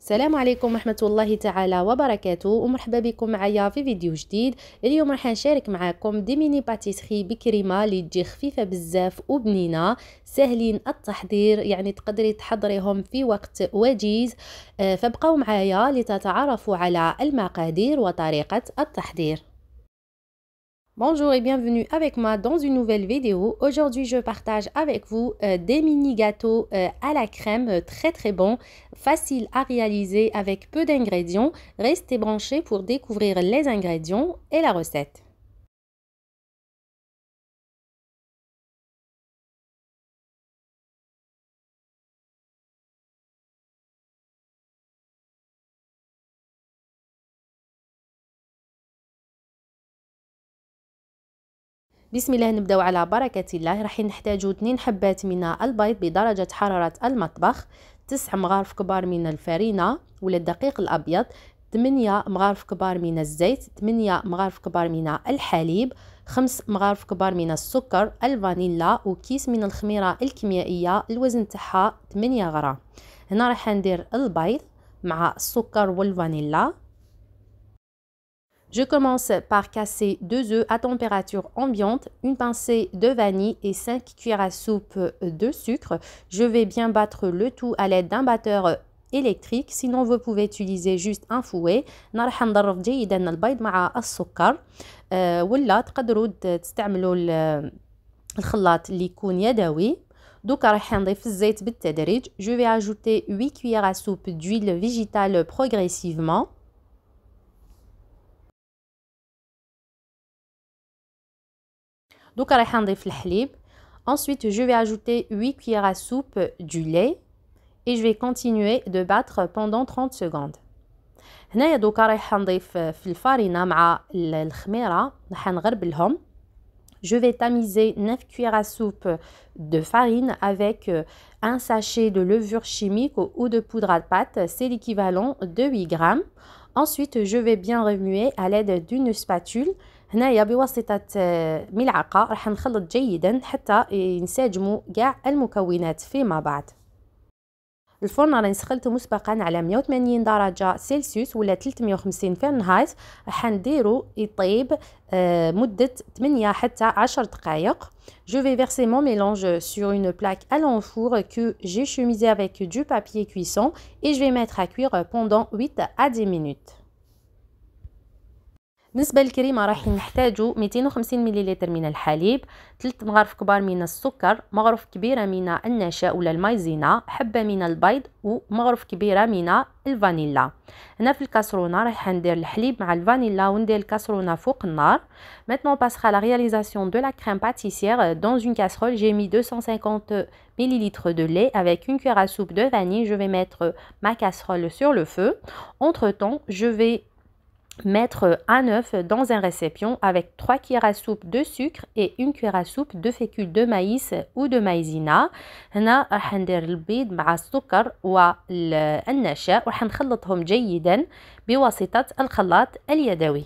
السلام عليكم ورحمة الله تعالى وبركاته ومرحبا بكم معايا في فيديو جديد اليوم راح نشارك معاكم دي ميني باتيسخي بكريمة اللي تجي خفيفة بزاف وبنينة سهلين التحضير يعني تقدري تحضريهم في وقت وجيز آه، فابقوا معايا لتتعرفوا على المقادير وطريقة التحضير Bonjour et bienvenue avec moi dans une nouvelle vidéo. Aujourd'hui, je partage avec vous euh, des mini gâteaux euh, à la crème euh, très très bons, faciles à réaliser avec peu d'ingrédients. Restez branchés pour découvrir les ingrédients et la recette. بسم الله نبداو على بركه الله راح نحتاجو 2 حبات من البيض بدرجه حراره المطبخ 9 مغارف كبار من الفرينه ولا الدقيق الابيض 8 مغارف كبار من الزيت 8 مغارف كبار من الحليب 5 مغارف كبار من السكر الفانيلا وكيس من الخميره الكيميائيه الوزن تاعها 8 غرام هنا راح ندير البيض مع السكر والفانيلا Je commence par casser deux œufs à température ambiante, une pincée de vanille et 5 cuillères à soupe de sucre. Je vais bien battre le tout à l'aide d'un batteur électrique, sinon vous pouvez utiliser juste un fouet. مع السكر تقدروا تستعملوا Je vais ajouter 8 cuillères à soupe d'huile végétale progressivement. Donc, Ensuite, je vais ajouter 8 cuillères à soupe du lait et je vais continuer de battre pendant 30 secondes. Je vais tamiser 9 cuillères à soupe de farine avec euh, un sachet de levure chimique ou de poudre à pâte, c'est l'équivalent de 8 g. Ensuite, je vais bien remuer à l'aide d'une spatule. هنايا بواسطه آه، ملعقه راح نخلط جيدا حتى ينسجموا كاع المكونات فيما بعد الفرن راني سخنته مسبقا على 180 درجه سلسيوس ولا 350 فرنهايت راح نديرو يطيب آه، مده 8 حتى 10 دقائق جو في فيرسي مون ميلونج سور اون بلاك ا لون فور كو جي شوميزي افيك دو بابيي كويسون اي جو في ميتر ا كوير بوندون 8 ا 10 مينوت بالنسبه للكريمه راح نحتاجو 250 مليلتر من الحليب 3 مغارف كبار من السكر مغرف كبيره من النشا ولا المايزينا حبه من البيض ومغرف كبيره من الفانيلا هنا في الكاسرونه راح ندير الحليب مع الفانيلا وندير الكاسرونه فوق النار maintenant passera la réalisation de la crème pâtissière dans une casserole j'ai mis 250 ml de lait avec une cuillère à soupe de vanille je vais mettre ma casserole sur le feu entre temps je vais mettre un œuf dans un récipient avec 3 cuillères à soupe de sucre et une cuillère à soupe de fécule de maïs ou de maïzena هنا راح ندير البيض مع السكر والنشا وراح نخلطهم جيدا بواسطة الخلاط اليدوي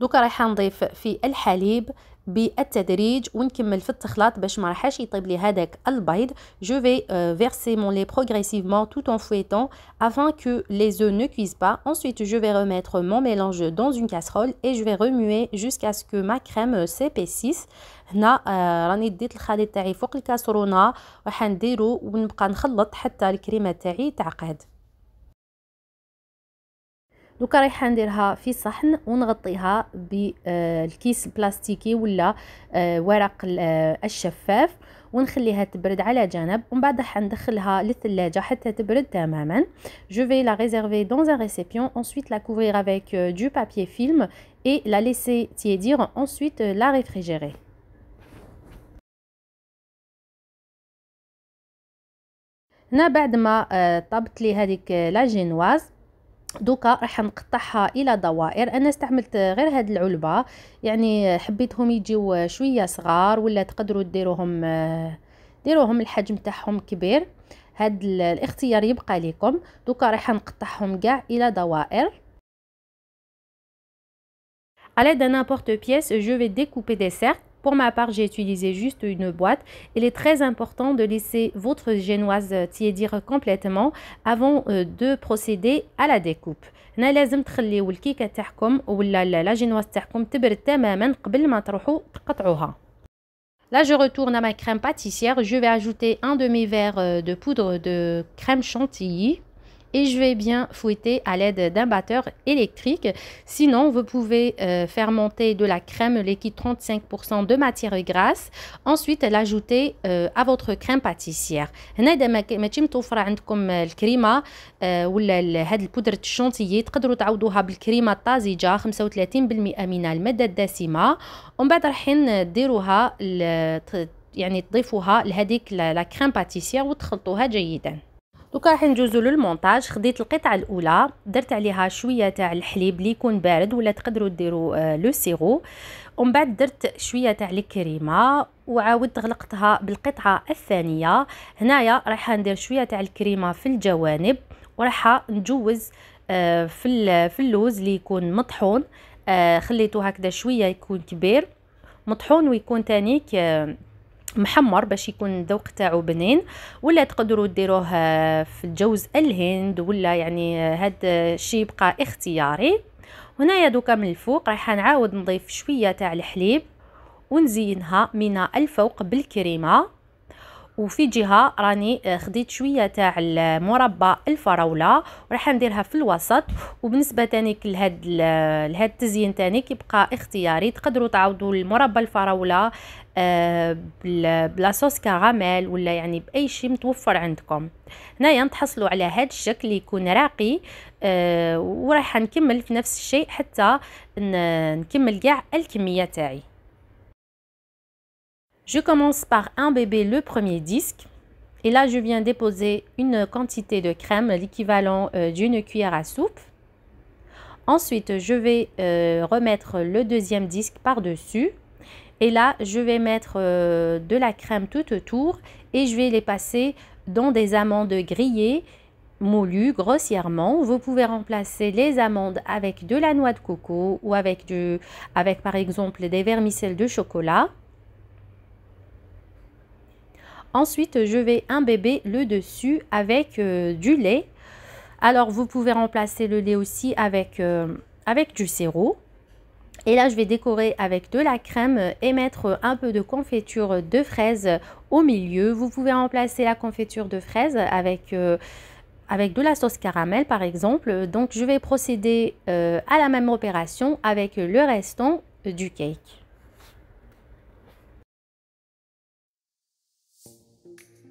دوكا رايحه نضيف في الحليب بالتدريج ونكمل في التخلاط باش ما راحش يطيب لي هذاك البيض جو في فيرسي مون لي بروغريسيفمون توت ان فويتون افان كو لي زو نو كويز با انسويت جو في ريميتر مون ميلانج دون اون كاسرول اي جو في رموي جوسكا سكو ما كريم سي بي 6 هنا راني ديت الخليط تاعي فوق الكاسرونه راح نديرو ونبقى نخلط حتى الكريمه تاعي تعقد دوكا رايحه نديرها في صحن ونغطيها بالكيس البلاستيكي ولا آه، ورق آه، الشفاف ونخليها تبرد على جنب ومن بعد حندخلها للثلاجه حتى تبرد تماما جو في لا ريزيرفي دون ان ريسيبيون ensuite la couvrir avec euh, du papier film et la laisser tiédir ensuite euh, la réfrigérer هنا بعد ما طبت لي هذيك لا جينواز دوكا راح نقطعها الى دوائر انا استعملت غير هاد العلبه يعني حبيتهم يجيو شويه صغار ولا تقدروا ديروهم ديروهم الحجم تاعهم كبير هاد الاختيار يبقى لكم دوكا راح نقطعهم كاع الى دوائر على دنا d'un بيس جو في ديكوبي دي des Pour ma part, j'ai utilisé juste une boîte. Il est très important de laisser votre génoise tiédir complètement avant euh, de procéder à la découpe. Là, je retourne à ma crème pâtissière. Je vais ajouter un demi-verre euh, de poudre de crème chantilly et je vais bien fouetter à l'aide d'un batteur électrique. Sinon, vous pouvez euh, faire monter de la crème liquide 35% de matière grasse. Ensuite, l'ajouter euh, à votre crème pâtissière. هنا ما تجي متوفرة عندكم الكريمة euh, ولا هاد بودرة الشونتيي تقدروا تعوضوها crème الطازجة 35% من المادة الدسمة ومن بعد رايحين ديروها يعني تضيفوها لهذيك لا كريم باتيسير وتخلطوها جيدا دوكا راح ندوزو للمونتاج خديت القطعه الاولى درت عليها شويه تاع الحليب اللي يكون بارد ولا تقدروا ديروا آه، لو سيرو ومن بعد درت شويه تاع الكريمه وعاودت غلقتها بالقطعه الثانيه هنايا راح ندير شويه تاع الكريمه في الجوانب وراح نجوز آه، في في اللوز اللي يكون مطحون آه، خليته هكذا شويه يكون كبير مطحون ويكون تانيك محمر باش يكون الذوق تاعو بنين ولا تقدروا ديروه في الجوز الهند ولا يعني هاد الشيء يبقى اختياري هنايا دوكا من الفوق راح نعاود نضيف شويه تاع الحليب ونزينها من الفوق بالكريمه وفي جهه راني آه، خديت شويه تاع المربى الفراوله وراح نديرها في الوسط وبالنسبه تاني لهاد لهاد التزيين تاني كيبقى اختياري تقدروا تعودوا المربى الفراوله آه، بلاصوص كراميل ولا يعني باي شيء متوفر عندكم هنايا تحصلوا على هاد الشكل يكون راقي آه، وراح نكمل في نفس الشيء حتى نكمل كاع الكميه تاعي Je commence par bébé le premier disque. Et là, je viens déposer une quantité de crème, l'équivalent euh, d'une cuillère à soupe. Ensuite, je vais euh, remettre le deuxième disque par-dessus. Et là, je vais mettre euh, de la crème tout autour et je vais les passer dans des amandes grillées, moulues grossièrement. Vous pouvez remplacer les amandes avec de la noix de coco ou avec, du, avec par exemple des vermicelles de chocolat. Ensuite, je vais imbéber le dessus avec euh, du lait. Alors, vous pouvez remplacer le lait aussi euh, avec, du sirop. Et là, je vais décorer avec de la crème et mettre un peu de confiture de fraises au milieu. Vous pouvez remplacer la confiture de fraises euh, avec... de la sauce caramel par exemple. Donc je vais procéder à la même opération avec le restant du cake. Thank you.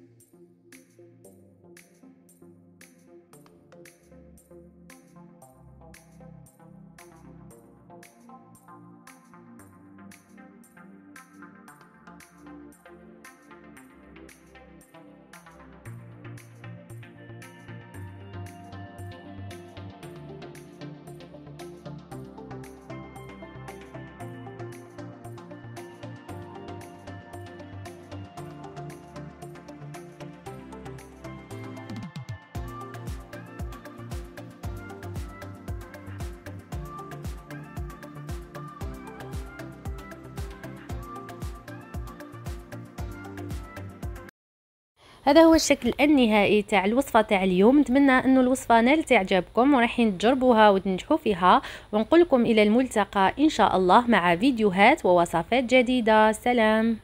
هذا هو الشكل النهائي تاع الوصفه تاع اليوم نتمنى انه الوصفه نالت اعجابكم ورايحين تجربوها وتنجحوا فيها ونقول لكم الى الملتقى ان شاء الله مع فيديوهات ووصفات جديده سلام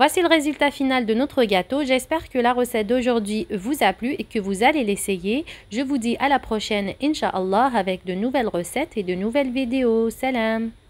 Voici le résultat final de notre gâteau. J'espère que la recette d'aujourd'hui vous a plu et que vous allez l'essayer. Je vous dis à la prochaine, Inch'Allah, avec de nouvelles recettes et de nouvelles vidéos. Salam